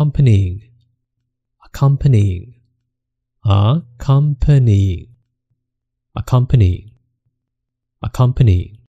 accompanying accompanying accompanying accompanying accompanying